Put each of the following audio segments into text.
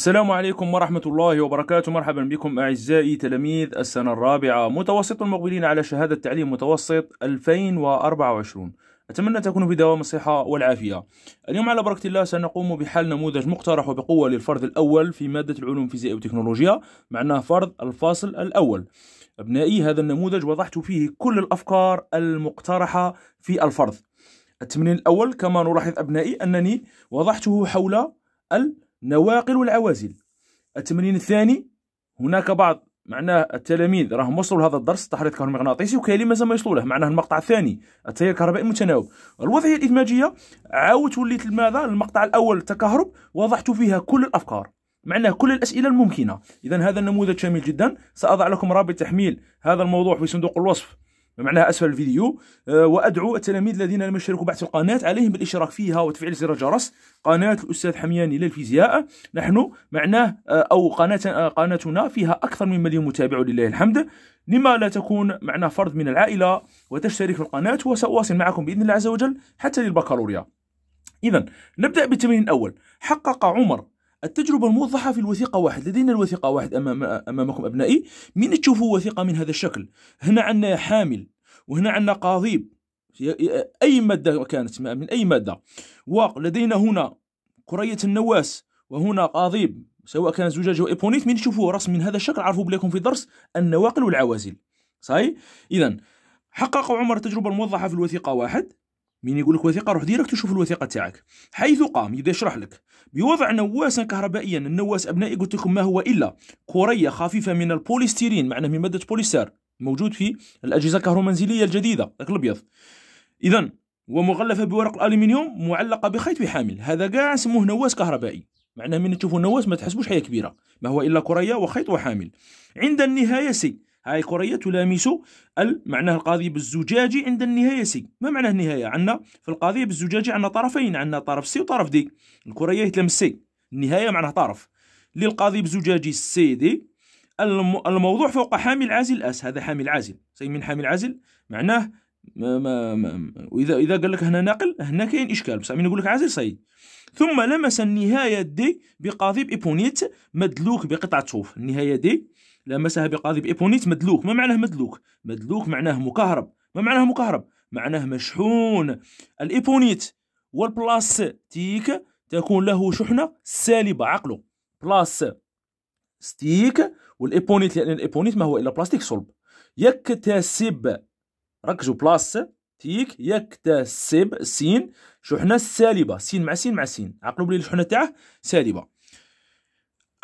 السلام عليكم ورحمة الله وبركاته مرحبا بكم أعزائي تلاميذ السنة الرابعة متوسط المقبلين على شهادة تعليم متوسط 2024 أتمنى تكونوا في دوام الصحة والعافية اليوم على بركة الله سنقوم بحل نموذج مقترح وبقوة للفرض الأول في مادة العلوم الفيزياء والتكنولوجيا معناه فرض الفاصل الأول أبنائي هذا النموذج وضحت فيه كل الأفكار المقترحة في الفرض التمرين الأول كما نلاحظ أبنائي أنني وضحته حول ال نواقل والعوازل التمرين الثاني هناك بعض معناه التلاميذ راهم وصلوا لهذا الدرس التحريض الكهرومغناطيسي وكاين مازال ما يوصلوا له معناه المقطع الثاني التيار الكهربائي المتناوب الوضعيه الادماجيه عاودت وليت لماذا المقطع الاول التكهرب وضحت فيها كل الافكار معناه كل الاسئله الممكنه اذا هذا النموذج شامل جدا ساضع لكم رابط تحميل هذا الموضوع في صندوق الوصف معناها اسفل الفيديو آه، وادعو التلاميذ الذين لم يشتركوا بعد في القناه عليهم بالاشتراك فيها وتفعيل زر الجرس قناه الاستاذ حمياني للفيزياء نحن معناه آه، او قناه آه، قناتنا فيها اكثر من مليون متابع لله الحمد لما لا تكون معنا فرد من العائله وتشترك في القناه وساواصل معكم باذن الله عز وجل حتى للبكالوريا اذا نبدا بالتمرين الاول حقق عمر التجربة الموضحة في الوثيقة واحد لدينا الوثيقة واحد أمام أمامكم أبنائي من تشوفوا وثيقة من هذا الشكل هنا عندنا حامل وهنا عندنا قضيب أي مادة كانت من أي مادة ولدينا هنا كرية النواس وهنا قضيب سواء كان زجاج أو إبونيت من تشوفوا رسم من هذا الشكل عرفوا بليكم في درس النواقل والعوازل صحيح إذا حقق عمر التجربة الموضحة في الوثيقة واحد من يقول لك وثيقه روح ديريكت تشوف الوثيقه تاعك حيث قام يبدا يشرح لك بوضع نواسا كهربائيا النواس ابنائي قلت لكم ما هو الا كوريه خفيفه من البوليستيرين معناه من ماده بوليستر موجود في الاجهزه الكهرومنزليه الجديده الابيض اذا ومغلفه بورق الالومنيوم معلقه بخيط بحامل هذا كاع سموه نواس كهربائي معناه من تشوفوا النواس ما تحسبوش حاجه كبيره ما هو الا كريه وخيط وحامل عند النهايه سي هاي قرية تلامس معناه القاضي بالزجاجي عند النهاية سي ما معناه النهاية عندنا في القضية بالزجاجي عندنا طرفين عندنا طرف سي وطرف دي الكرية يتلمس سي النهاية معناها طرف للقاضي بالزجاجي سي دي الموضوع فوق حامل عازل اس هذا حامل عازل سي من حامل عازل معناه ما ما ما واذا اذا قال لك هنا ناقل هنا كاين اشكال بصح من يقول لك عازل سي ثم لمس النهايه دي بقاضي ايبونيت مدلوك بقطعه صوف النهايه دي لمسها بقاضي بإيبونيت مدلوك ما معناه مدلوك مدلوك معناه مكهرب ما معناه مكهرب معناه مشحون الإيبونيت والبلاس تيك تكون له شحنة سالبة عقله بلاس ستيك والإبونيت لأن الإيبونيت ما هو إلا بلاستيك صلب يكتسب ركزوا بلاس تيك يكتسب سين شحنة سالبة سين مع سين مع سين عقلوا بلي الشحنة تاعه سالبة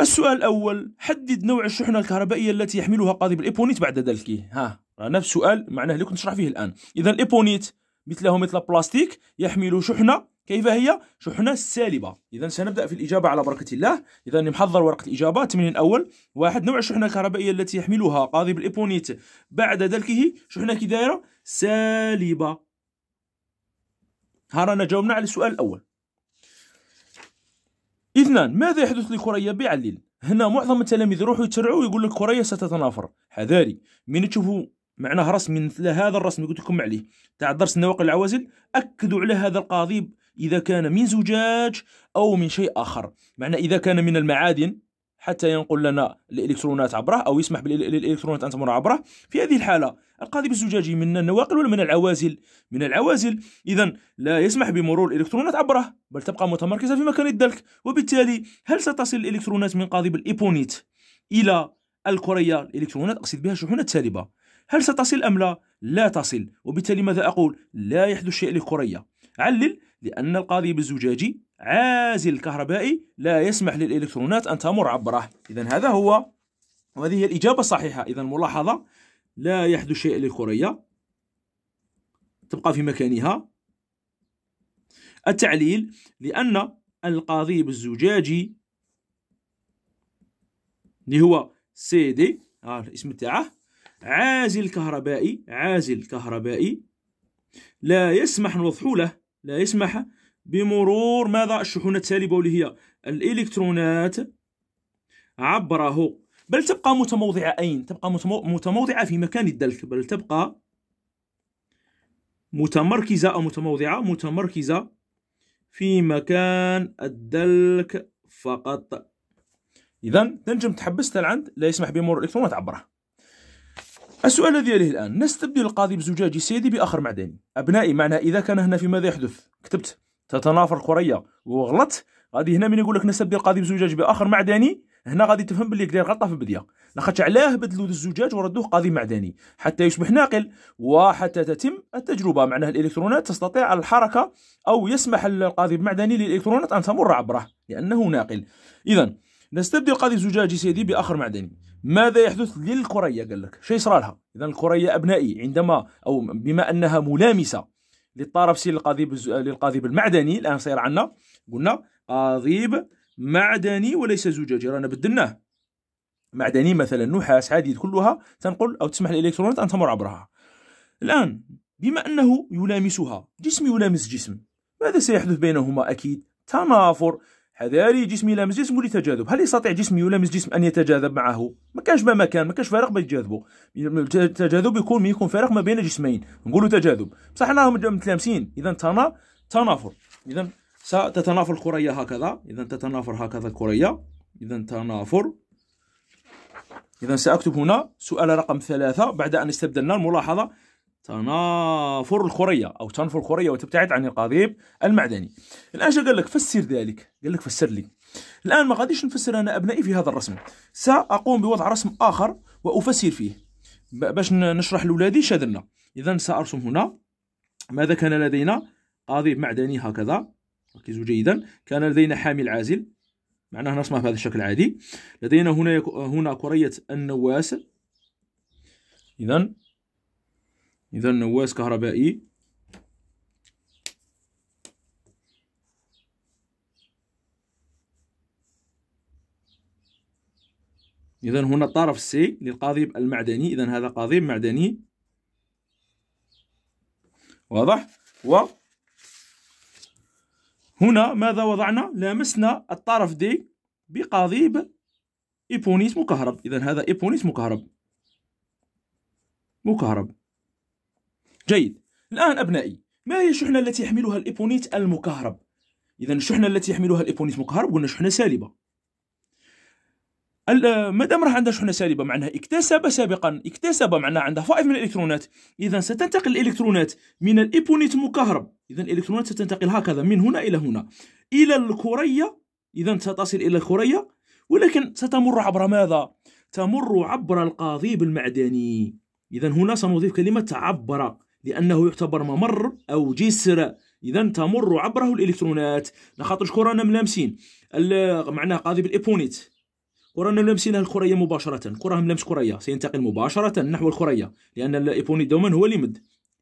السؤال الأول حدد نوع الشحنة الكهربائية التي يحملها قاضب الإيبونيت بعد دلكه ها نفس السؤال معناه اللي كنت نشرح فيه الآن إذا الإيبونيت مثله مثل البلاستيك يحمل شحنة كيف هي؟ شحنة سالبة إذا سنبدأ في الإجابة على بركة الله إذا محضر ورقة الإجابة تمرين الأول واحد نوع الشحنة الكهربائية التي يحملها قاضب الإيبونيت بعد دلكه شحنة كي دايرة سالبة ها رانا جاوبنا على السؤال الأول اثنان ماذا يحدث لكريا الليل هنا معظم التلاميذ يروحوا يترعوا ويقول لك كريا ستتنافر حذاري من تشوفوا معناه رسم مثل هذا الرسم اللي قلت لكم عليه تاع درس النواقل العوازل اكدوا على هذا القضيب اذا كان من زجاج او من شيء اخر معنى اذا كان من المعادن حتى ينقل لنا الالكترونات عبره او يسمح بالالكترونات ان تمر عبره في هذه الحاله القاذف الزجاجي من النواقل ولا من العوازل من العوازل اذا لا يسمح بمرور الالكترونات عبره بل تبقى متمركزه في مكان الدلك وبالتالي هل ستصل الالكترونات من قاذف الايبونيت الى الكريه الالكترونات اقصد بها الشحنه التالبه هل ستصل ام لا لا تصل وبالتالي ماذا اقول لا يحدث شيء للكريه علل لأن القضيب الزجاجي عازل كهربائي لا يسمح للإلكترونات أن تمر عبره إذا هذا هو وهذه هي الإجابة الصحيحة إذا ملاحظة لا يحدث شيء للكرية تبقى في مكانها التعليل لأن القاضيب الزجاجي اللي هو سي دي آه، الاسم تاعه عازل كهربائي عازل كهربائي لا يسمح نوضحوا له لا يسمح بمرور ماذا الشحونة التالبة واللي هي الإلكترونات عبره بل تبقى متموضعة أين؟ تبقى متموضعة في مكان الدلك بل تبقى متمركزة أو متموضعة متمركزة في مكان الدلك فقط إذا تنجم تحبس تل عند لا يسمح بمرور الإلكترونات عبره السؤال الذي يليه الآن نستبدل القاضي بزجاج سيدي بآخر معدني أبنائي معنى إذا كان هنا في ماذا يحدث كتبت تتنافر قرية وغلطت غادي هنا من يقول لك نستبدل القاضي بزجاج بآخر معدني هنا غادي تفهم باللي كدير غلطه في البدايه لاخاطش علاه بدلوا الزجاج وردوه قاضي معدني حتى يصبح ناقل وحتى تتم التجربه معناها الالكترونات تستطيع الحركه او يسمح القاضي المعدني للالكترونات ان تمر عبره لانه ناقل اذا نستبدل القاضي الزجاجي سيدي باخر معدني ماذا يحدث للكرية قال لك شيء صار لها إذا الكرية أبنائي عندما أو بما أنها ملامسة للطرف سي القضيب للقضيب المعدني الآن صير عندنا قلنا قضيب معدني وليس زجاجي رانا بدلناه معدني مثلا نحاس عادي كلها تنقل أو تسمح للإلكترونات أن تمر عبرها الآن بما أنه يلامسها جسم يلامس جسم ماذا سيحدث بينهما أكيد تنافر حذاري جسمي لامس جسمه لتجاذب هل يستطيع جسمي يلامس جسم ان يتجاذب معه ما كانش ما مكان ما كانش فارق بين يتجاذبوا التجاذب يكون يكون فارق ما بين جسمين نقولوا تجاذب بصح راهم متلامسين اذا تنا تنافر اذا ستتنافر الكريه هكذا اذا تتنافر هكذا الكريه اذا تنافر اذا ساكتب هنا سؤال رقم ثلاثة بعد ان استبدلنا الملاحظه تنافر الخرية أو تنفر الخرية وتبتعد عن القضيب المعدني الآن شو قال لك فسر ذلك قال لك فسر لي الآن ما غاديش نفسر أنا أبنائي في هذا الرسم سأقوم بوضع رسم آخر وأفسر فيه باش نشرح لأولادي شادرنا إذا سأرسم هنا ماذا كان لدينا قضيب معدني هكذا ركزوا جيدا كان لدينا حامل عازل معناه نرسمه بهذا الشكل عادي لدينا هنا هنا كرية النواس إذا إذا نواس كهربائي إذا هنا الطرف سي للقضيب المعدني إذا هذا قضيب معدني واضح و هنا ماذا وضعنا لامسنا الطرف دي بقضيب إيبونيس مكهرب إذا هذا إيبونيس مكهرب مكهرب جيد الآن أبنائي ما هي الشحنة التي يحملها الإيبونيت المكهرب؟ إذا الشحنة التي يحملها الإيبونيت مكهرب قلنا شحنة سالبة آه، مادام راه عندها شحنه سالبه معناها اكتسب سابقا اكتسب معناها عندها فائض من الالكترونات اذا ستنتقل الالكترونات من الايبونيت المكهرب اذا الالكترونات ستنتقل هكذا من هنا الى هنا الى الكريه اذا ستصل الى الكريه ولكن ستمر عبر ماذا تمر عبر القضيب المعدني اذا هنا سنضيف كلمه عبر لأنه يعتبر ممر أو جسر إذا تمر عبره الإلكترونات لخاطرش كرانا ملامسين معناها قاضي بالإبونيت ورانا ملامسين الكرية مباشرة كرة ملامس كرية سينتقل مباشرة نحو الكرية لأن الإبونيت دوما هو اللي مد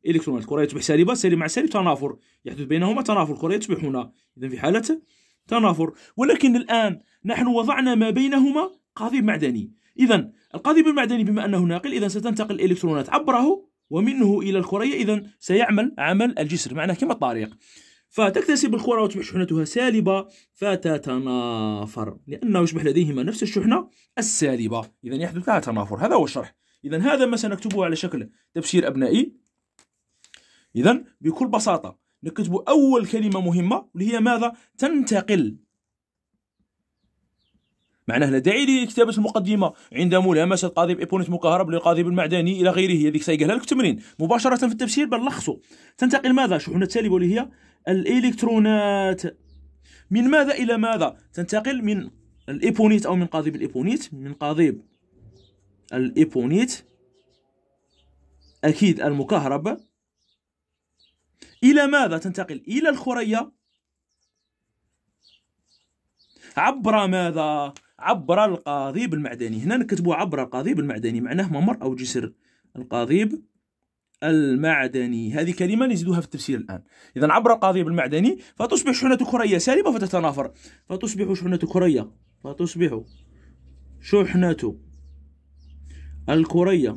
الإلكترونات الكرة تصبح سالبة سالبة مع سالب تنافر يحدث بينهما تنافر الكرة تصبح هنا إذا في حالة تنافر ولكن الآن نحن وضعنا ما بينهما قاضي معدني إذا القاضي المعدني بما أنه ناقل إذا ستنتقل الإلكترونات عبره ومنه إلى الخرية إذا سيعمل عمل الجسر معناه كما الطريق فتكتسب الخرى وتصبح شحنتها سالبة فتتنافر لأنه يصبح لديهما نفس الشحنة السالبة إذا يحدث لها تنافر هذا هو الشرح إذا هذا ما سنكتبه على شكل تبشير أبنائي إذا بكل بساطة نكتب أول كلمة مهمة اللي هي ماذا؟ تنتقل معناه لا داعي لكتابه المقدمه عند ملامسه قضيب ايبونيت مكهرب للقضيب المعدني الى غيره هذيك سيقال لك التمرين مباشره في التبشير بل لخصه. تنتقل ماذا شحنه التالي واللي هي الالكترونات من ماذا الى ماذا تنتقل من الايبونيت او من قضيب الايبونيت من قضيب الايبونيت اكيد المكهرب الى ماذا تنتقل الى الخريه عبر ماذا عبر القضيب المعدني هنا نكتبوا عبر القضيب المعدني معناه ممر أو جسر القضيب المعدني هذه كلمة نزيدوها في التفسير الآن إذا عبر القضيب المعدني فتصبح شحنة كرية سالبة فتتنافر فتصبح شحنة كرية فتصبح شحنة الكرية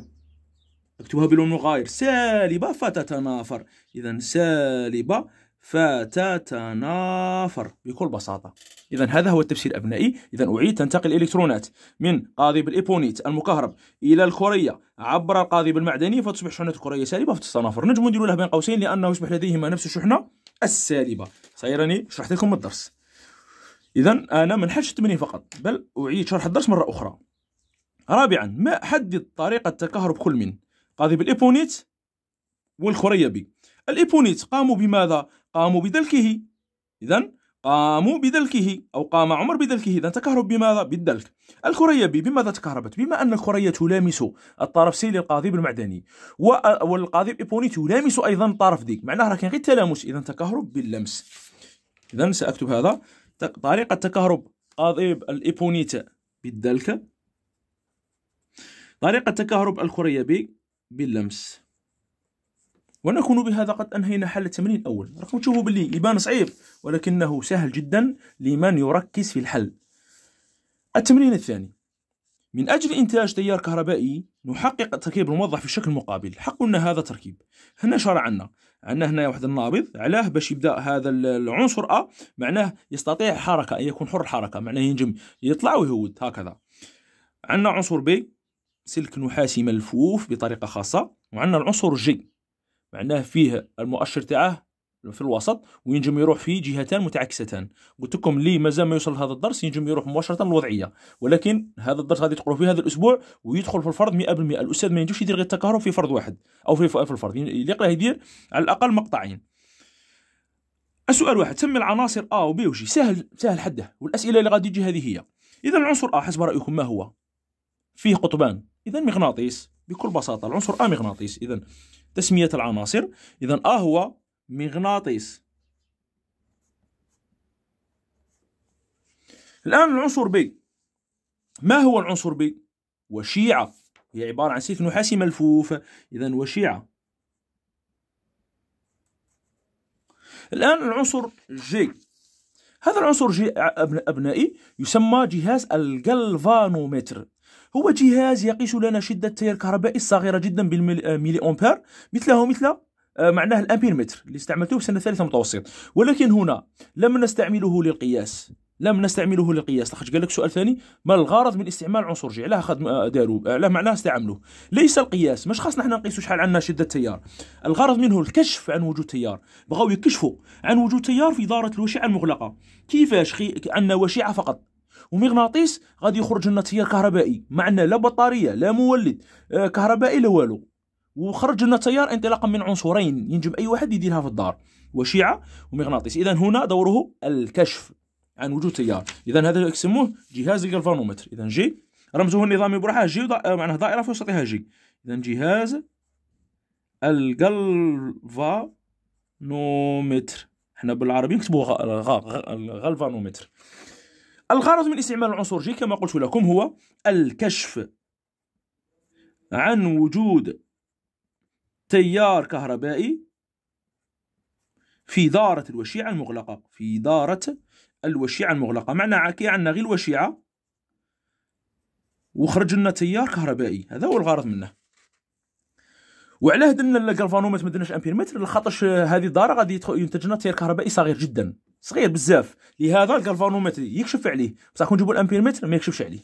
اكتبها بلون غاير سالبة فتتنافر إذا سالبة فتتنافر بكل بساطة إذا هذا هو التفسير أبنائي إذا أعيد تنتقل الإلكترونات من قاضي الإيبونيت المكهرب إلى الكرية عبر القاضي المعدني فتصبح شحنة الكرية سالبة فتتنافر نجم نديروا لها بين قوسين لأنه يصبح لديهما نفس الشحنة السالبة صيرني شرحت لكم الدرس إذا أنا ما نحلش التمرين فقط بل أعيد شرح الدرس مرة أخرى رابعا ما حدد طريقة تكهرب كل من قاضي الإيبونيت والكرية بي الإيبونيت قاموا بماذا؟ قاموا بدلكه إذا قاموا بدلكه أو قام عمر بدلكه إذا تكهرب بماذا؟ بالدلك الكريبي بماذا تكهربت؟ بما أن الكرية تلامس الطرف سي للقضيب المعدني والقضيب الإيبونيت يلامس أيضا طرف ديك معناها راه كاين غير التلامس إذا تكهرب باللمس إذا سأكتب هذا طريقة تكهرب قضيب الإيبونيت بالدلك طريقة تكهرب الكريبي باللمس ونكون بهذا قد أنهينا حل التمرين الأول راكم تشوفوا باللي يبان صعيب ولكنه سهل جدا لمن يركز في الحل التمرين الثاني من أجل إنتاج تيار كهربائي نحقق التركيب الموضح في الشكل المقابل حق أن هذا تركيب هنا شرع عنا عندنا هنا واحد النابض علاه باش يبدا هذا العنصر أ معناه يستطيع حركه أن يكون حر الحركه معناه ينجم يطلع ويهود هكذا عندنا عنصر بي سلك نحاسي ملفوف بطريقه خاصه وعندنا العنصر جي معناه فيه المؤشر تاعه في الوسط وينجم يروح في جهتان متعكستان قلت لكم لي مازال ما يوصل هذا الدرس ينجم يروح مباشره الوضعيه ولكن هذا الدرس غادي تقروه في هذا الاسبوع ويدخل في الفرض 100% الاستاذ ما ينجمش يدير غير التكهرب في فرض واحد او في في الفرض يقراه يدير على الاقل مقطعين السؤال واحد سمي العناصر ا وبي وجي سهل سهل حده والاسئله اللي غادي تجي هذه هي اذا العنصر ا حسب رايكم ما هو فيه قطبان اذا مغناطيس بكل بساطه العنصر ا مغناطيس اذا تسمية العناصر إذا أ هو مغناطيس الآن العنصر ب ما هو العنصر ب وشيعة هي عبارة عن سلك نحاسي ملفوف إذا وشيعة الآن العنصر جي هذا العنصر جي أبنائي يسمى جهاز الجلفانومتر هو جهاز يقيس لنا شدة التيار الكهربائي الصغيرة جدا بالميلي آه، أمبير مثله مثل آه، معناه الامبيرمتر اللي استعملته في سنه ثالثه متوسط ولكن هنا لم نستعمله للقياس لم نستعمله للقياس لاخاطش قال لك سؤال ثاني ما الغرض من استعمال عنصر جي علاه خد آه، داروا علاه معناه استعملوه ليس القياس مش خاصنا حنا نقيسوا شحال عندنا شده التيار الغرض منه الكشف عن وجود تيار بغاو يكشفوا عن وجود تيار في داره الوشيعه المغلقه كيفاش خي... عندنا وشيعه فقط ومغناطيس غادي يخرج لنا تيار كهربائي ما عندنا لا بطاريه لا مولد آه كهربائي لا والو وخرج لنا تيار انطلاقا من عنصرين ينجم اي واحد يديرها في الدار وشيعه ومغناطيس اذا هنا دوره الكشف عن وجود تيار اذا هذا يسموه جهاز الجلفانومتر اذا جي رمزه النظامي بروحه جي ودا... آه، معناه دائره في وسطها جي اذا جهاز الجلفانومتر حنا بالعربي نكتبوه غ... غ... غ... غلفانومتر الغرض من استعمال العنصر جي كما قلت لكم هو الكشف عن وجود تيار كهربائي في دارة الوشيعة المغلقة في دارة الوشيعة المغلقة معنى كي عندنا غير الوشيعة وخرج لنا تيار كهربائي هذا هو الغرض منه وعلاه درنا الكرفانومتر ما درناش امبير متر لخاطرش هذه الداره غادي ينتج لنا تيار كهربائي صغير جدا صغير بزاف لهذا الكالفانومتري يكشف عليه بصح كون نجيبو الامبيرمتر ما يكشفش عليه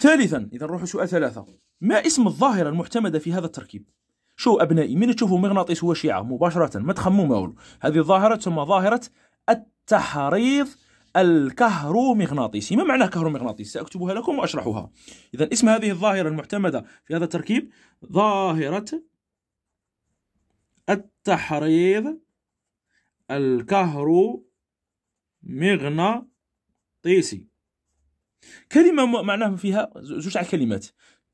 ثالثا اذا نروحوا سؤال ثلاثة ما اسم الظاهرة المعتمدة في هذا التركيب شو ابنائي من تشوفوا مغناطيس وشعة مباشرة ما تخموا ما هذه الظاهرة تسمى ظاهرة التحريض الكهرومغناطيسي ما معنى كهرومغناطيس سأكتبها لكم وأشرحها إذا اسم هذه الظاهرة المعتمدة في هذا التركيب ظاهرة التحريض الكهرومغناطيسي كلمة معناه فيها زوج على كلمات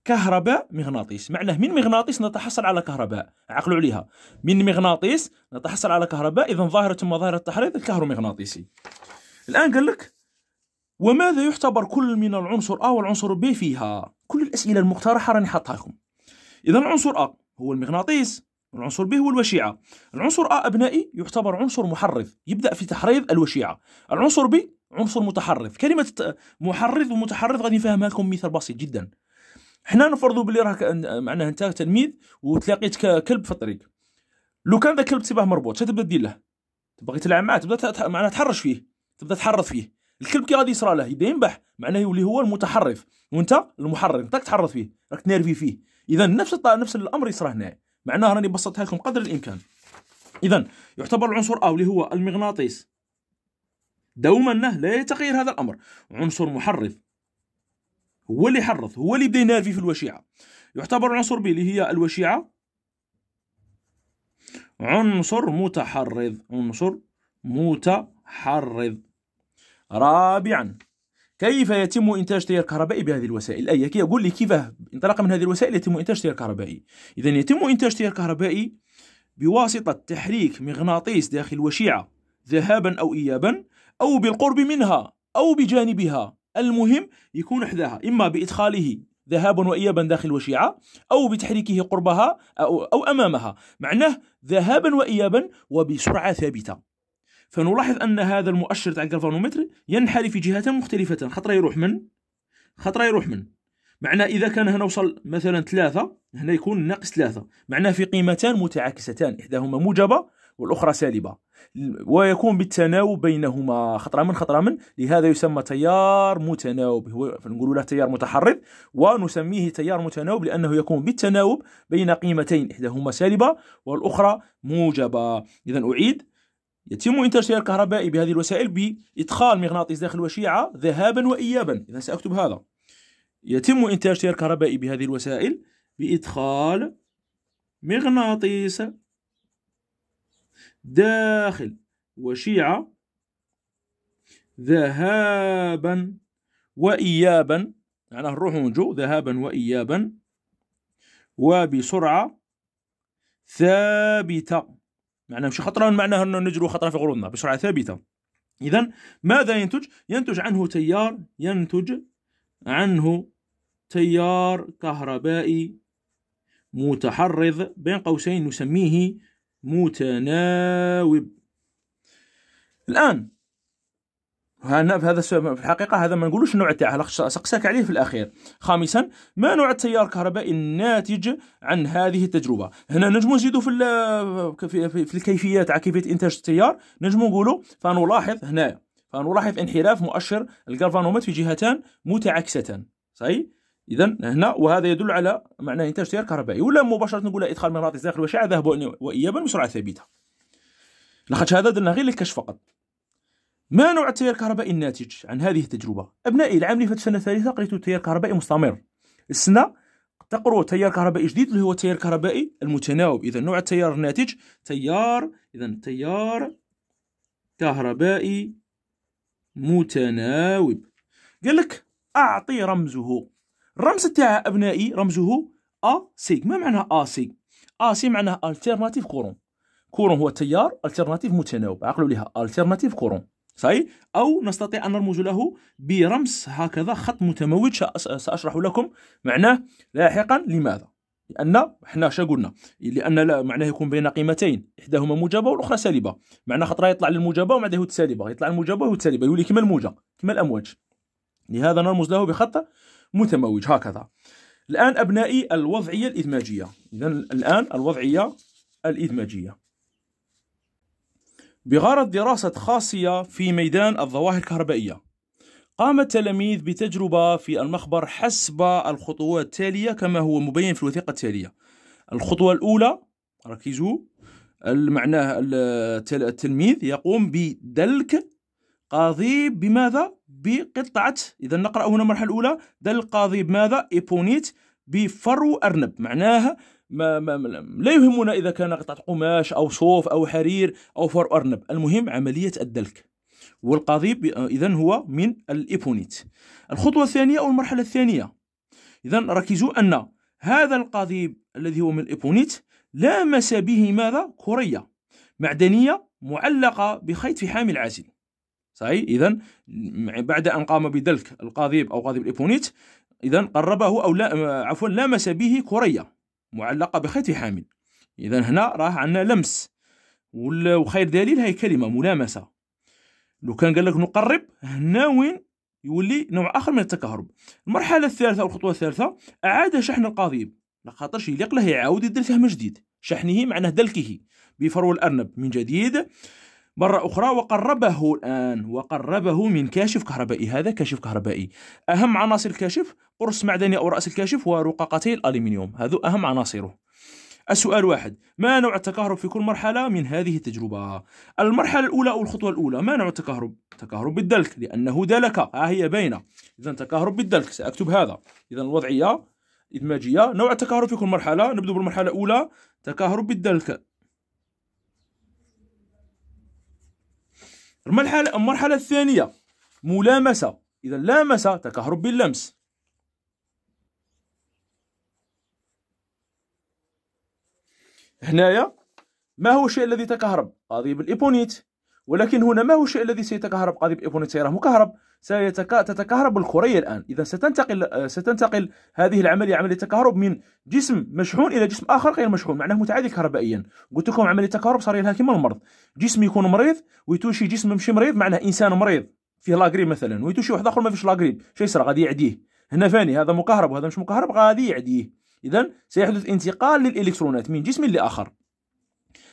كهرباء مغناطيس معناه من مغناطيس نتحصل على كهرباء عقلوا عليها من مغناطيس نتحصل على كهرباء إذا ظاهرة ثم ظاهرة التحريض الكهرومغناطيسي الآن قال لك وماذا يعتبر كل من العنصر أ والعنصر ب فيها كل الأسئلة المقترحة راني حاطها لكم إذا العنصر أ هو المغناطيس العنصر ب هو الوشيعة العنصر أ أبنائي يعتبر عنصر محرض يبدأ في تحريض الوشيعة العنصر ب عنصر متحرض كلمة محرض ومتحرض غادي نفهمها لكم مثال بسيط جدا حنا نفرضوا بلي راك معناها انت تلميذ وتلاقيت كلب في الطريق لو كان ذا الكلب تباه مربوط شنو تبدا دير له تبغي تلعب معاه تبدا معناها تحرش فيه تبدا تحرض فيه الكلب كي غادي يصرى له يبدا ينبح معناه يولي هو المتحرف وانت المحرض انت تحرض فيه راك تنرفي فيه اذا نفس نفس الامر يصرى هنا معناها راني بسطتها لكم قدر الامكان اذا يعتبر العنصر ا آه، اللي هو المغناطيس دوما لا يتغير هذا الامر عنصر محرض هو اللي يحرض هو اللي يبدا ينافي في الوشيعه يعتبر عنصر ب اللي هي الوشيعه عنصر متحرض عنصر متحرض رابعا كيف يتم إنتاج تيار كهربائي بهذه الوسائل كي يقول لي كيف انطلاقا من هذه الوسائل يتم إنتاج تيار كهربائي إذا يتم إنتاج تيار كهربائي بواسطة تحريك مغناطيس داخل وشيعة ذهابا أو إيابا أو بالقرب منها أو بجانبها المهم يكون حداها إما بإدخاله ذهابا وإيابا داخل وشيعة أو بتحريكه قربها أو أمامها معناه ذهابا وإيابا وبسرعة ثابتة فنلاحظ أن هذا المؤشر تاع الجالفانومتر ينحري في جهتان مختلفتان خطرة يروح من خطرة يروح من معناه إذا كان هنا وصل مثلا ثلاثة هنا يكون ناقص ثلاثة معناه في قيمتان متعاكستان إحداهما موجبة والأخرى سالبة ويكون بالتناوب بينهما خطرة من خطرة من لهذا يسمى تيار متناوب نقول له تيار متحرك ونسميه تيار متناوب لأنه يكون بالتناوب بين قيمتين إحداهما سالبة والأخرى موجبة إذا أعيد يتم إنتاج انتشار الكهربائي بهذه الوسائل بإدخال مغناطيس داخل وشيعة ذهابا وإيابا إذا سأكتب هذا يتم إنتاج تيار كهربائي بهذه الوسائل بإدخال مغناطيس داخل وشيعة ذهابا وإيابا يعني نروح ونجو ذهابا وإيابا وبسرعة ثابتة معناه مش خطرا معناه أنه نجرو خطرا في غروضنا بسرعة ثابتة إذا ماذا ينتج؟ ينتج عنه تيار ينتج عنه تيار كهربائي متحرض بين قوسين نسميه متناوب الآن هنا في هذا في الحقيقه هذا ما نقولوش النوع تاعها سقساك عليه في الاخير خامسا ما نوع التيار الكهربائي الناتج عن هذه التجربه هنا نجمو نزيدو في في, في الكيفيه تاع كيفيه انتاج التيار نجمو نقولو فنلاحظ هنا فنلاحظ انحراف مؤشر الجالفانومات في جهتان متعاكستان صحيح اذا هنا وهذا يدل على معنى انتاج تيار كهربائي ولا مباشره نقول ادخال مغناطيس داخل الوشعه ذهبا وايابا بسرعه ثابته لاخاطش هذا درنا غير للكشف فقط ما نوع التيار الكهربائي الناتج عن هذه التجربة؟ أبنائي العام اللي فات السنة الثالثة قريت التيار الكهربائي مستمر السنة تقروا تيار كهربائي جديد اللي هو التيار الكهربائي المتناوب إذا نوع التيار الناتج تيار إذا تيار كهربائي متناوب قال لك أعطي رمزه الرمز تاع أبنائي رمزه أ سي ما معناها أ سي أ سي معناها alternative كورون كورون هو تيار alternative متناوب عقلوا ليها alternative كورون صحيح او نستطيع ان نرمز له برمز هكذا خط متموج ساشرح لكم معناه لاحقا لماذا لان حنا شا قلنا لان لا معناه يكون بين قيمتين احداهما موجبه والاخرى سالبه معناه خطره يطلع للموجبه وبعدها يهود سالبة يطلع الموجبه وهو سالبة يولي كما الموجه كما الامواج لهذا نرمز له بخط متموج هكذا الان ابنائي الوضعيه الادماجيه اذا الان الوضعيه الادماجيه بغرض دراسة خاصية في ميدان الظواهر الكهربائية قام التلاميذ بتجربة في المخبر حسب الخطوات التالية كما هو مبين في الوثيقة التالية الخطوة الأولى ركزوا المعنى التلميذ يقوم بدلك قضيب بماذا؟ بقطعة إذا نقرأ هنا المرحلة الأولى دلك قضيب ماذا؟ إيبونيت بفرو أرنب معناها ما, ما لا يهمنا إذا كان قطعة قماش أو صوف أو حرير أو فر أرنب المهم عملية الدلك والقضيب إذا هو من الإبونيت الخطوة الثانية أو المرحلة الثانية إذا ركزوا أن هذا القضيب الذي هو من الإبونيت لامس به ماذا؟ كرية معدنية معلقة بخيط في حامل عازل صحيح إذا بعد أن قام بدلك القضيب أو قضيب الإبونيت إذا قربه أو لا عفوا لامس به كرية معلقة بخيط حامل إذا هنا راه عندنا لمس وخير دليل هي كلمة ملامسة لو كان قال لك نقرب هنا وين يولي نوع آخر من التكهرب المرحلة الثالثة أو الخطوة الثالثة أعاد شحن القضيب لخاطرش يليق له يعاود يدير فيه من جديد شحنه معناه دلكه بفرو الأرنب من جديد مرة أخرى وقربه الآن وقربه من كاشف كهربائي هذا كاشف كهربائي أهم عناصر الكاشف قرص معدني أو رأس الكاشف ورقاقتي الألمنيوم هذو أهم عناصره السؤال واحد ما نوع التكهرب في كل مرحلة من هذه التجربة المرحلة الأولى أو الخطوة الأولى ما نوع التكهرب تكهرب بالدلك لأنه دلك ها هي باينة إذا تكهرب بالدلك سأكتب هذا إذا الوضعية إدماجية نوع التكهرب في كل مرحلة نبدأ بالمرحلة الأولى تكهرب بالدلك المرحلة, المرحلة الثانية ملامسة إذا لامس تكهرب باللمس هنايا ما هو الشيء الذي تكهرب؟ قضيب الإيبونيت ولكن هنا ما هو الشيء الذي سيتكهرب قضيب إبونيتسي راه مكهرب ستتكهرب الخرية الآن إذا ستنتقل آه، ستنتقل هذه العملية عملية التكهرب من جسم مشحون إلى جسم آخر غير مشحون معناه متعادل كهربائيا قلت لكم عملية التكهرب صار لها كما المرض جسم يكون مريض ويتوشي جسم مش مريض معناه إنسان مريض فيه لاغريب مثلا ويتوشي واحد آخر ما فيش لاغريب شي صرا غادي يعديه هنا فاني هذا مكهرب وهذا مش مكهرب غادي يعديه إذا سيحدث انتقال للإلكترونات من جسم لآخر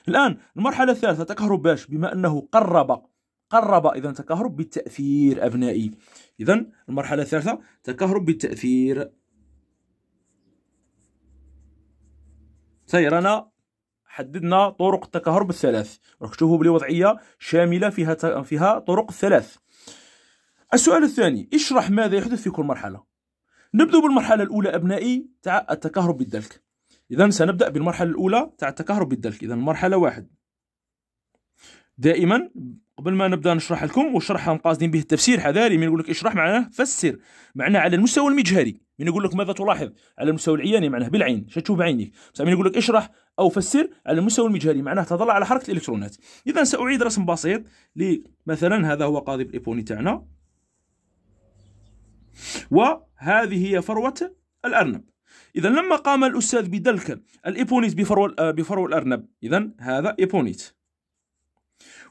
الآن المرحلة الثالثة تكهرب باش بما أنه قرب قرب إذا تكهرب بالتأثير أبنائي إذا المرحلة الثالثة تكهرب بالتأثير سيرنا حددنا طرق التكهرب الثلاث راك تشوفوا بلي وضعية شاملة فيها فيها طرق الثلاث السؤال الثاني اشرح ماذا يحدث في كل مرحلة نبدأ بالمرحلة الأولى أبنائي تاع التكهرب بالدلك إذا سنبدأ بالمرحلة الأولى تاع التكهرب بالدلك إذا المرحلة واحد دائما قبل ما نبدا نشرح لكم وشرح قاصدين به التفسير حذاري من يقول لك اشرح معناه فسر معناه على المستوى المجهري من يقول لك ماذا تلاحظ على المستوى العياني معناه بالعين شتشوف بعينك بس من يقول لك اشرح او فسر على المستوى المجهري معناه تظل على حركه الالكترونات اذا ساعيد رسم بسيط لمثلا هذا هو قاضي الايبوني تاعنا وهذه هي فروه الارنب اذا لما قام الاستاذ بدلك الايبونيت بفرو آه، بفرو الارنب اذا هذا ايبونيت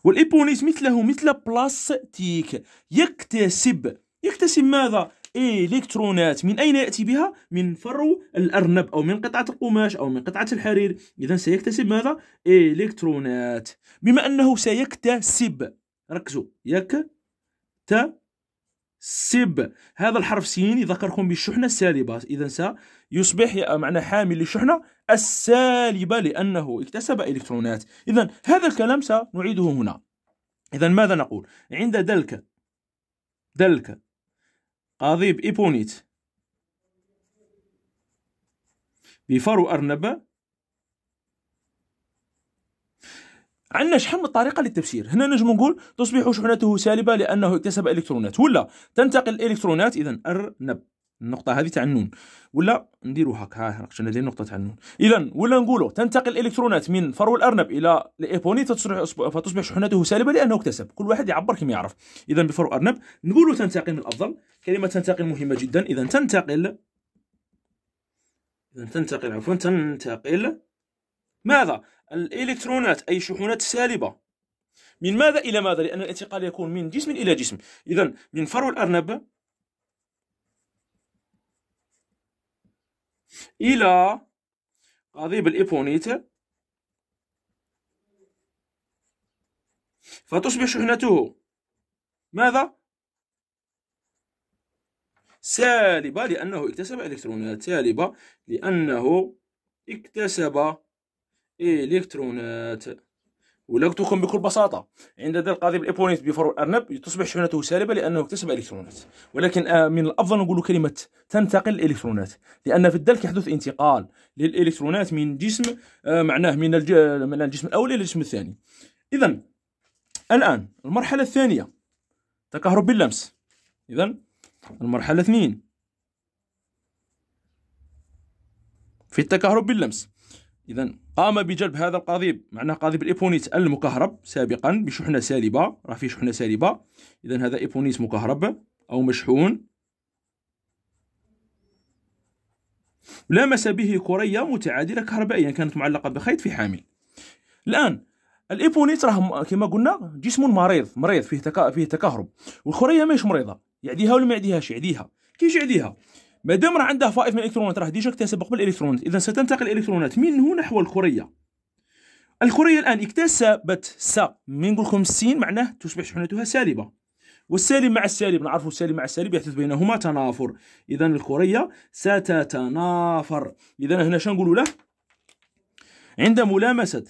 والايبونيت مثله مثل بلاستيك يكتسب يكتسب ماذا الكترونات من اين ياتي بها من فرو الارنب او من قطعه القماش او من قطعه الحرير اذا سيكتسب ماذا الكترونات بما انه سيكتسب ركزوا يكتسب سب هذا الحرف سين يذكركم بالشحنة السالبة إذا سيصبح معنى حامل للشحنة السالبة لأنه اكتسب إلكترونات إذا هذا الكلام سنعيده هنا إذا ماذا نقول عند دلك دلك قضيب إيبونيت بفرو أرنب عندنا شحال من طريقه للتبشير هنا نجم نقول تصبح شحنته سالبه لانه اكتسب الكترونات ولا تنتقل الالكترونات اذا ار نب النقطه هذه تاع النون ولا نديرو هكا ها كنا دايرين نقطه تاع النون اذا ولا نقولوا تنتقل الالكترونات من فرو الارنب الى الايبوني فتصبح شحنته سالبه لانه اكتسب كل واحد يعبر كما يعرف اذا بفرو ارنب نقولوا تنتقل من الافضل كلمه تنتقل مهمه جدا اذا تنتقل اذا تنتقل عفوا تنتقل ماذا؟ الإلكترونات أي شحونات سالبة من ماذا إلى ماذا؟ لأن الانتقال يكون من جسم إلى جسم إذا من فرو الأرنب إلى قضيب الإبونيت فتصبح شحنته ماذا؟ سالبة لأنه اكتسب إلكترونات سالبة لأنه اكتسب إيه، إلكترونات آه، ولقتكم بكل بساطة عند ذلك القاضي الإبونيت بفرو الأرنب تصبح شحنته سالبة لأنه اكتسب إلكترونات ولكن آه، من الأفضل نقول كلمة تنتقل الإلكترونات لأن في الدلك يحدث انتقال للإلكترونات من جسم آه، معناه من الجسم الأول إلى الجسم الثاني إذا الآن المرحلة الثانية تكهرب باللمس إذا المرحلة اثنين في التكهرب باللمس إذا قام بجلب هذا القضيب معناه قضيب الإيبونيت المكهرب سابقا بشحنة سالبة راه فيه شحنة سالبة إذا هذا إيبونيت مكهرب أو مشحون لامس به كرية متعادلة كهربائيا كانت معلقة بخيط في حامل الآن الإيبونيت راه كما قلنا جسم مريض مريض فيه تك... فيه تكهرب والكرية ماهيش مريضة يعديها ولا ما يعديهاش يعديها كيش يعديها ما دام راه عندها فائض من الالكترونات راه ديجا اكتسب قبل الالكترونات اذا ستنتقل الالكترونات منه نحو الكريه الكريه الان اكتسبت س من نقول لكم السين معناه تصبح شحنتها سالبه والسالب مع السالب نعرفوا السالب مع السالب يحدث بينهما تنافر اذا الكريه ستتنافر اذا هنا شنو نقولوا له عند ملامسه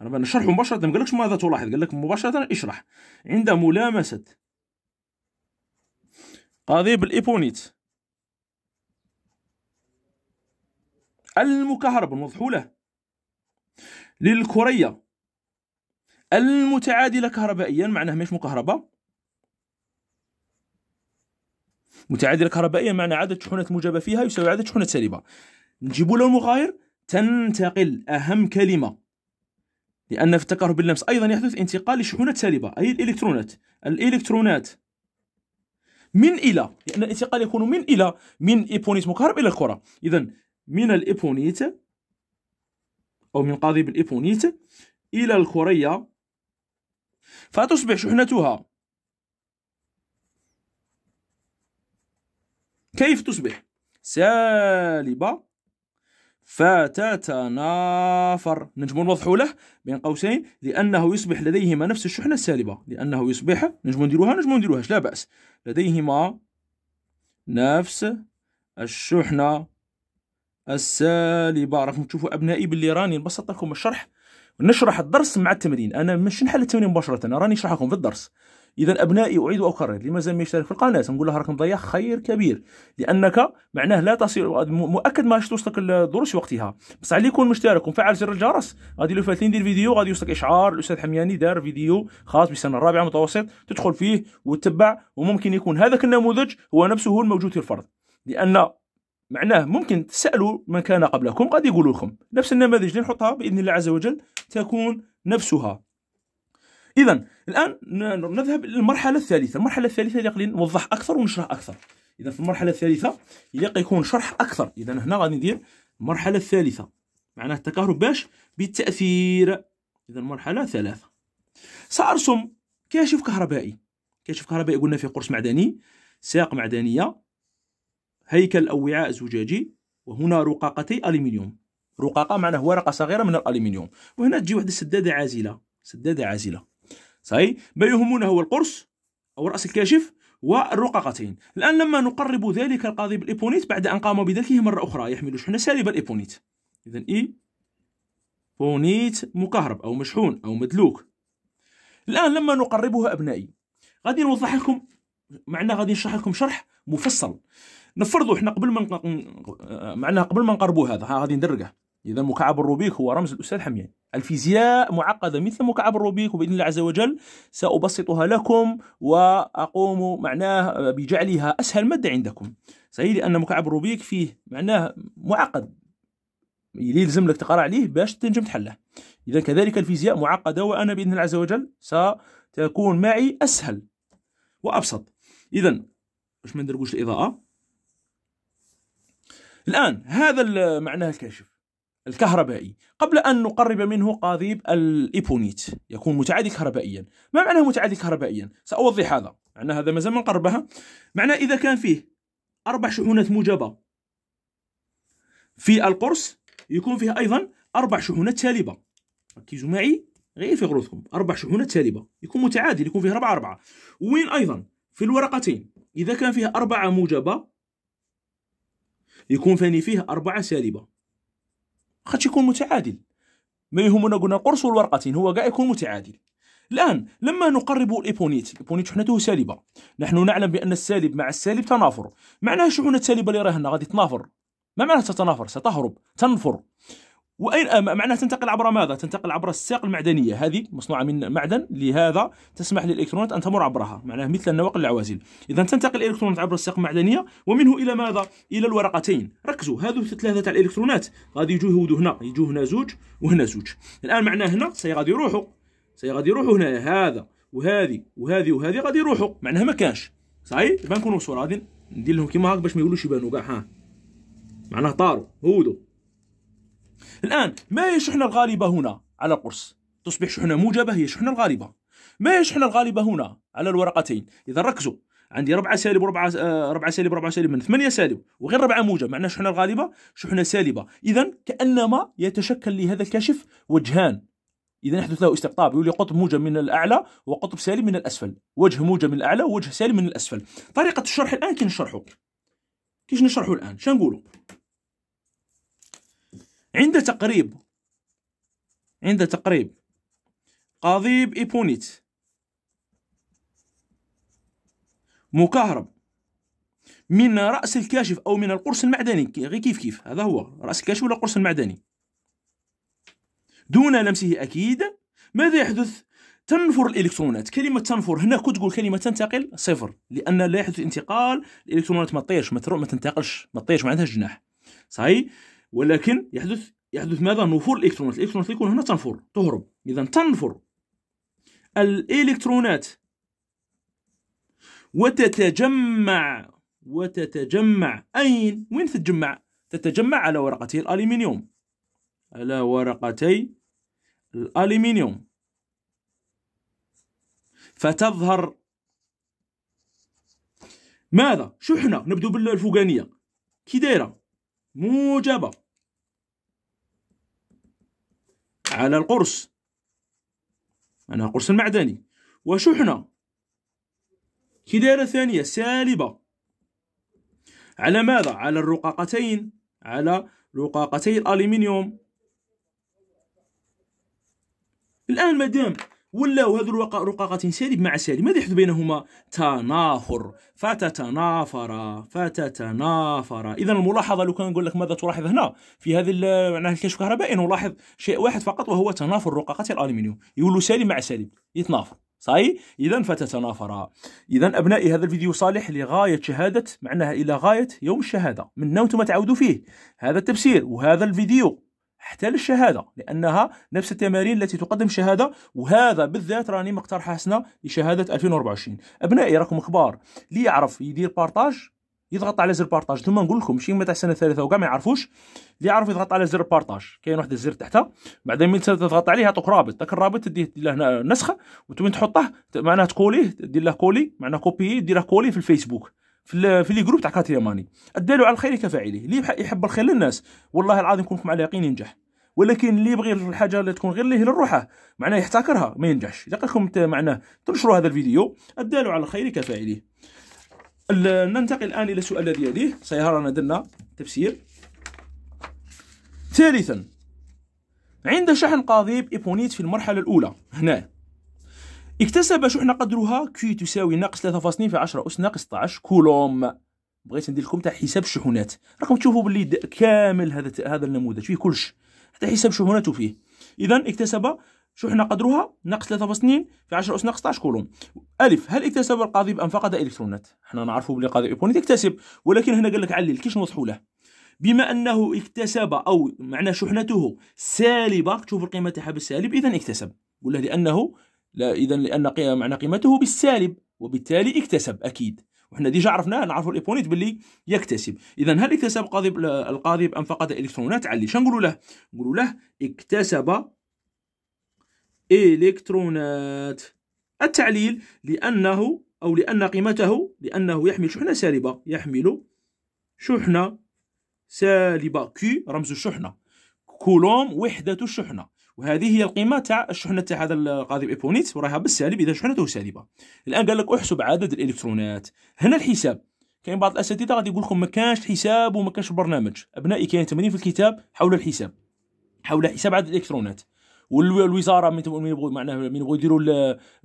انا بنشرح مباشره ما قالكش ماذا تلاحظ قال لك مباشره اشرح عند ملامسه قضيب الإيبونيت المكهرب نوضحوا له للكريه المتعادله كهربائيا معناها ماهيش مكهربه متعادله كهربائيا معنى عدد شحنات موجبه فيها يساوي عدد شحنات سالبه نجيبوا له المغاير تنتقل اهم كلمه لان في التكهرب باللمس ايضا يحدث انتقال لشحونات سالبه اي الالكترونات الالكترونات من الى لان الانتقال يكون من الى من ايبونيت مكهرب الى الكره اذا من الإبونيت أو من قضيب الإبونيت إلى الكورية فتصبح شحنتها كيف تصبح سالبة فتتنافر نجم نوضح له بين قوسين لأنه يصبح لديهما نفس الشحنة السالبة لأنه يصبح نجم نديروها نجم نديروهاش لا بأس لديهما نفس الشحنة السالبه راكم تشوفوا ابنائي باللي راني نبسط لكم الشرح نشرح الدرس مع التمرين انا مش نحل التمرين مباشره انا راني نشرح لكم في الدرس اذا ابنائي اعيد واكرر اللي مازال ما يشترك في القناه نقول له راكم ضيع خير كبير لانك معناه لا تصل مؤكد ما توصلك الدروس في وقتها بس اللي يكون مشترك ومفعل زر الجرس غادي لو فات ندير فيديو غادي يوصلك اشعار الاستاذ حمياني دار فيديو خاص بالسنه الرابعه متوسط تدخل فيه وتتبع وممكن يكون هذاك النموذج هو نفسه هو الموجود في الفرض لان معناه ممكن تسالوا من كان قبلكم قد يقولوا لكم نفس النماذج اللي نحطها باذن الله عز وجل تكون نفسها اذا الان نذهب للمرحله الثالثه المرحله الثالثه اللي نوضح اكثر ونشرح اكثر اذا في المرحله الثالثه يليق يكون شرح اكثر اذا هنا غادي ندير المرحله الثالثه معناه التكهرب باش بالتاثير اذا المرحله ثلاثه سارسم كاشف كهربائي كاشف كهربائي قلنا في قرص معدني ساق معدنيه هيكل أو وعاء زجاجي وهنا رقاقتي ألمنيوم رقاقة معناه ورقة صغيرة من الألمنيوم وهنا تجي واحد السدادة عازلة سدادة عازلة صحيح ما يهمنا هو القرص أو رأس الكاشف والرقاقتين الآن لما نقرب ذلك القاضي بالإيبونيت بعد أن قام بذلكه مرة أخرى يحمل شحنة سالب الإيبونيت إذا إي بونيت مكهرب أو مشحون أو مدلوك الآن لما نقربها أبنائي غادي نوضح لكم معنا غادي نشرح لكم شرح مفصل نفرضوا حنا قبل ما من... معناها قبل ما نقربوا هذا ها غادي ندرقه اذا مكعب الروبيك هو رمز الاستاذ حميان الفيزياء معقده مثل مكعب الروبيك وباذن الله عز وجل سابسطها لكم واقوم معناه بجعلها اسهل ماده عندكم صحيح لان مكعب الروبيك فيه معناه معقد يلزم لك تقرا عليه باش تنجم تحله اذا كذلك الفيزياء معقده وانا باذن الله عز وجل ستكون معي اسهل وابسط اذا باش ما ندرقوش الاضاءه الآن هذا معناه الكاشف الكهربائي قبل أن نقرب منه قاضيب الإيبونيت يكون متعادي كهربائيا ما معنى متعادي كهربائيا؟ سأوضح هذا معنى هذا مازال ما نقربها معنى إذا كان فيه أربع شحونات موجبة في القرص يكون فيه أيضا أربع شحونات سالبة ركزوا معي غير في غروثكم أربع شحونات سالبة يكون متعادل يكون فيه أربعة أربعة وين أيضا في الورقتين إذا كان فيها أربعة موجبة يكون ثاني فيه أربعة سالبة خاطش يكون متعادل ما يهمنا قلنا قرص الورقة هو كاع يكون متعادل الآن لما نقرب الإيبونيت الإيبونيت شحنته سالبة نحن نعلم بأن السالب مع السالب تنافر معناها شحنة السالبة اللي هنا غادي تنافر ما معناها تتنافر ستهرب تنفر واين معناها تنتقل عبر ماذا؟ تنتقل عبر الساق المعدنيه هذه مصنوعه من معدن لهذا تسمح للالكترونات ان تمر عبرها معناها مثل النواقل العوازل اذا تنتقل الالكترونات عبر الساق المعدنيه ومنه الى ماذا؟ الى الورقتين ركزوا هذو ثلاثه تاع الالكترونات غادي يجوا هنا يجوا هنا زوج وهنا زوج الان معناها هنا سي غادي يروحوا سي غادي يروحوا هنا هذا وهذه وهذه وهذه غادي يروحوا معناها ما كانش صحيح دابا نكونوا صوره غادي ندير لهم كيما هاك باش ما يقولوش يبانوا كاع ها معناها طاروا هودوا الآن ما هي الشحنة الغالبة هنا على القرص تصبح شحنة موجبة هي شحنة الغالبة ما هي الشحنة الغالبة هنا على الورقتين إذا ركزوا عندي 4 سالب 4 4 آه، سالب 4 سالب من 8 سالب وغير 4 موجب معناها الشحنه الغالبه شحنه سالبه اذا كانما يتشكل لهذا الكاشف وجهان اذا يحدث له استقطاب يولي قطب موجب من الاعلى وقطب سالب من الاسفل وجه موجب من الاعلى ووجه سالب من الاسفل طريقه الشرح الان كي نشرحه كيش نشرحه الان شنو نقولوا عند تقريب عند تقريب قضيب إيبونيت مكهرب من رأس الكاشف أو من القرص المعدني غير كيف كيف هذا هو رأس الكاشف ولا القرص المعدني دون لمسه أكيد ماذا يحدث؟ تنفر الالكترونات كلمه تنفر هنا كنت تقول كلمه تنتقل صفر لان لا يحدث انتقال الالكترونات ما تطيرش ما ما تنتقلش ما تطيرش ما عندهاش جناح صحيح ولكن يحدث يحدث ماذا نفور الالكترونات الالكترونات يكون هنا تنفر تهرب اذا تنفر الالكترونات وتتجمع وتتجمع اين وين تتجمع تتجمع على ورقتي الالومنيوم على ورقتي الالومنيوم فتظهر ماذا شحنه نبدو بالفوقانيه كي دايره موجبة على القرص أنا قرص المعدني وشحنة كي ثانية سالبة على ماذا؟ على الرقاقتين على رقاقتي الألمنيوم الآن مدام ولاو هذو رقاقة سالب مع سالب ماذا يحدث بينهما تنافر فتتنافرا فتتنافرا إذا الملاحظة لو كان نقول لك ماذا تلاحظ هنا في هذا معناها الكشف الكهربائي نلاحظ شيء واحد فقط وهو تنافر رقاقة الألمنيوم يولو سالب مع سالب يتنافر صحيح اذا فتتنافرا اذا ابنائي هذا الفيديو صالح لغايه شهاده معناها الى غايه يوم الشهاده من وانتم تعودوا فيه هذا التفسير وهذا الفيديو حتى للشهاده لانها نفس التمارين التي تقدم شهاده وهذا بالذات راني مقترحه حسنه لشهاده 2024 ابنائي راكم كبار اللي يعرف يدير بارطاج يضغط على زر بارطاج ثم نقول لكم شي متاع السنه الثالثه وكاع ما يعرفوش اللي يعرف يضغط على زر بارطاج كاين واحد الزر تحتها بعد ملي تضغط عليه يعطوك رابط ذاك الرابط تديه دير له هنا نسخه وتبين تحطه معناها تقوليه دير له كولي معناها كوبي دير له كولي في الفيسبوك في في لي جروب تاع كاتياماني الدال على الخير كفاعله اللي يحب الخير للناس والله العظيم كون على يقين ينجح ولكن اللي يبغي الحاجه اللي تكون غير ليه لروحه معناه يحتكرها ما ينجحش اذا قال لكم معناه تنشروا هذا الفيديو الدال على الخير كفاعله ننتقل الان الى السؤال الذي يليه سيرانا درنا تفسير ثالثا عند شحن قاضيب ايبونيت في المرحله الاولى هنا اكتسب شحنة قدرها كي تساوي ناقص 3.2 في 10 أس ناقص 12 كولوم بغيت ندير لكم تاع حساب الشحنات راكم تشوفوا باللي كامل هذا هذا النموذج فيه كلش حتى حساب شحناته فيه اذا اكتسب شحنة قدرها ناقص 3.2 في 10 أس ناقص 12 كولوم ألف هل اكتسب القاضي ام فقد إلكترونات حنا نعرفوا باللي القاضي يكون يكتسب ولكن هنا قال لك علل كيش نوضحوا له بما أنه اكتسب أو معنى شحنته سالبة تشوف القيمة تاعها بالسالب إذا اكتسب ولا لأنه لا إذا لأن معنى قيمته بالسالب وبالتالي اكتسب أكيد وحنا ديجا عرفناه نعرفوا الايبونيت باللي يكتسب اذا هل اكتسب قاضب القاضب ام فقد الكترونات علي شنقولوا له نقولوا له اكتسب الكترونات التعليل لانه او لان قيمته لانه يحمل شحنه سالبه يحمل شحنه سالبه كي رمز الشحنه كولوم وحده الشحنه وهذه هي القيمه تاع الشحنه تاع هذا القاضي ايبونيت وراها بالسالب اذا شحنته سالبه الان قال لك احسب عدد الالكترونات هنا الحساب كاين بعض الاساتذه غادي يقول لكم ما كانش الحساب وما كانش البرنامج ابنائي كاين تمرين في الكتاب حول الحساب حول حساب عدد الالكترونات والوزاره من يبغوا معناها من يبغوا يديروا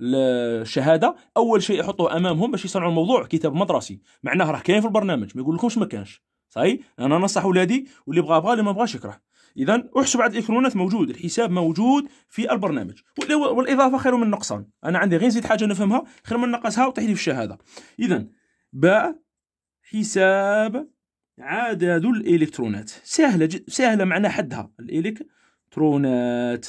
الشهاده اول شيء يحطوه امامهم باش يصنعوا الموضوع كتاب مدرسي معناه راه كاين في البرنامج ما يقول لكمش ما كانش صحيح انا ننصح ولادي واللي بغى بغى اللي ما بغاش يكره اذا احسب عدد الالكترونات موجود الحساب موجود في البرنامج والاضافه خير من النقصان انا عندي غير نزيد حاجه نفهمها خير من نقصها وتحذيف الشهاده اذا باء حساب عدد الالكترونات سهله جد سهله معنى حدها الالكترونات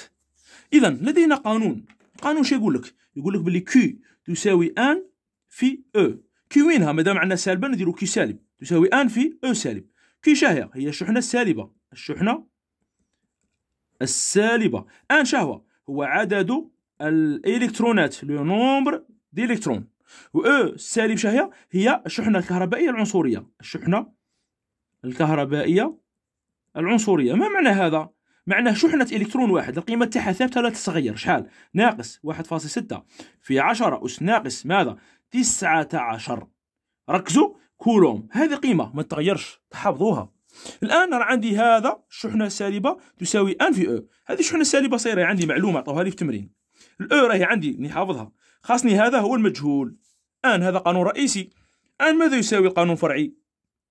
اذا لدينا قانون قانون شو يقول لك يقول لك باللي كي تساوي ان في او e. كي وينها مادام عندنا سالبه نديرو كي سالب تساوي ان في او e سالب كي شاهية هي الشحنه السالبه الشحنه السالبة ان شهوة هو عدد الالكترونات لو نومبر ديليكترون و او سالب شهية هي الشحنة الكهربائية العنصرية الشحنة الكهربائية العنصرية ما معنى هذا؟ معناه شحنة إلكترون واحد القيمة تاعها ثابتة لا تتغير شحال ناقص واحد فاصل ستة في 10 أس ناقص ماذا 19 ركزوا كولوم هذه قيمة ما تتغيرش تحفظوها الان راه عندي هذا الشحنه السالبه تساوي ان في او هذه الشحنه السالبه صايره يعني عندي معلومه عطوها لي في التمرين الاو راهي عندي نحافظها خاصني هذا هو المجهول ان هذا قانون رئيسي ان ماذا يساوي القانون الفرعي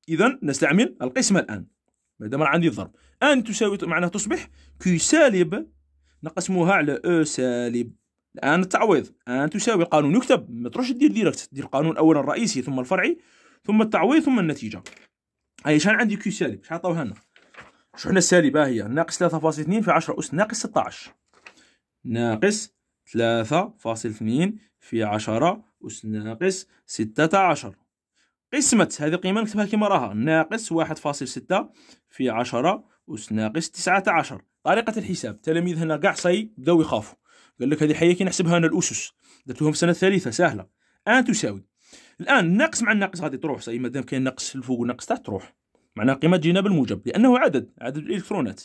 اذا نستعمل القسمه الان ما دام عندي الضرب ان تساوي معناها تصبح كي سالب نقسموها على او سالب الان التعويض ان تساوي القانون يكتب ما تروحش دير ديريكت دير القانون اولا الرئيسي ثم الفرعي ثم التعويض ثم النتيجه هاي شحال عندي كيو سالب شحال عطاوها لنا شو شحنه السالبه هي ناقص 3.2 في 10 اس ناقص 16 ناقص 3.2 في 10 اس ناقص 16 قسمت هذه القيمه نكتبها كما راها ناقص 1.6 في 10 أس ناقص 19 طريقة الحساب تلاميذ هنا كاع صاي بداو يخافوا قال لك هذه حية كي نحسبها أنا الأسس درت لهم السنه الثالثه سهلة أن تساوي الان ناقص مع الناقص غادي تروح سي مادام كاين ناقص الفوق وناقص تحت تروح معناها قيمه تجينا بالموجب لانه عدد عدد الالكترونات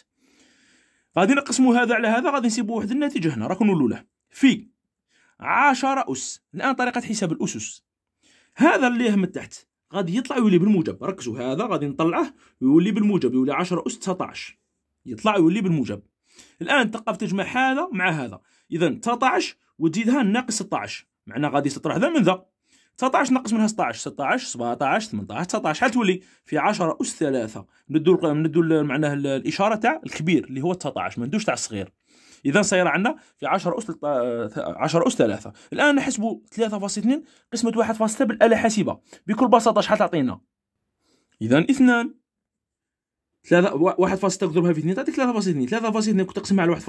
غادي نقسموا هذا على هذا غادي نسيبوا واحد النتيجه هنا راكم نقولوا له في 10 اس الان طريقه حساب الاسس هذا اللي هم من تحت غادي يطلع ويولي بالموجب ركزوا هذا غادي نطلعه ويولي بالموجب يولي 10 اس 19 يطلع ويولي بالموجب الان تقف تجمع هذا مع هذا اذا 19 وتزيدها ناقص 16 معناها غادي تطرح ذا من ذا 19 نقص منها 16 16 17 18 19 شحال تولي في 10 اس 3 ندو ندو معناه الاشاره تاع الكبير اللي هو 19 ما ندوش تاع الصغير اذا صاير عندنا في 10 اس 10 اس 3 الان نحسبوا 3.2 قسمه 1.6 بالاله حاسبه بكل بساطه شحال تعطينا اذا 2 3 1.6 ضربها 6 تضربها في 2 تعطيك 3 3.2 2 3 2 تقسمها على 1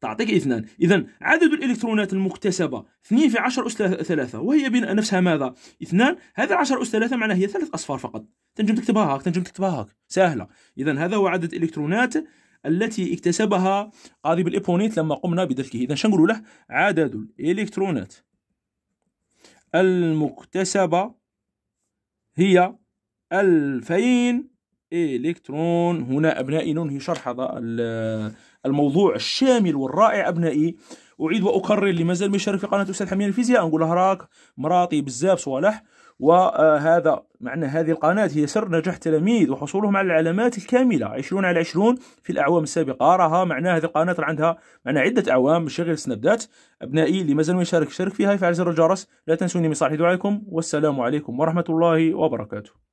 تعطيك 2 اذا عدد الالكترونات المكتسبه 2 في 10 اس 3 وهي بين نفسها ماذا 2 هذا 10 اس 3 معناها هي ثلاث اصفار فقط تنجم تكتبها هاك تنجم تكتبها هاك سهله اذا هذا هو عدد الالكترونات التي اكتسبها قاضي الابونيت لما قمنا بدفكه اذا شنقولوا له عدد الالكترونات المكتسبه هي 2000 إلكترون هنا أبنائي ننهي شرح هذا الموضوع الشامل والرائع أبنائي أعيد وأكرر اللي مازال ما يشارك في قناة أستاذ حميد الفيزياء نقول له راك مراطي بزاف صوالح وهذا معنى هذه القناة هي سر نجاح التلاميذ وحصولهم على العلامات الكاملة 20 على 20 في الأعوام السابقة راها معناها هذه القناة عندها معنى عدة أعوام مش غير أبنائي اللي مازال ما يشارك شارك فيها يفعل زر الجرس لا تنسوني من صالح دعائكم والسلام عليكم ورحمة الله وبركاته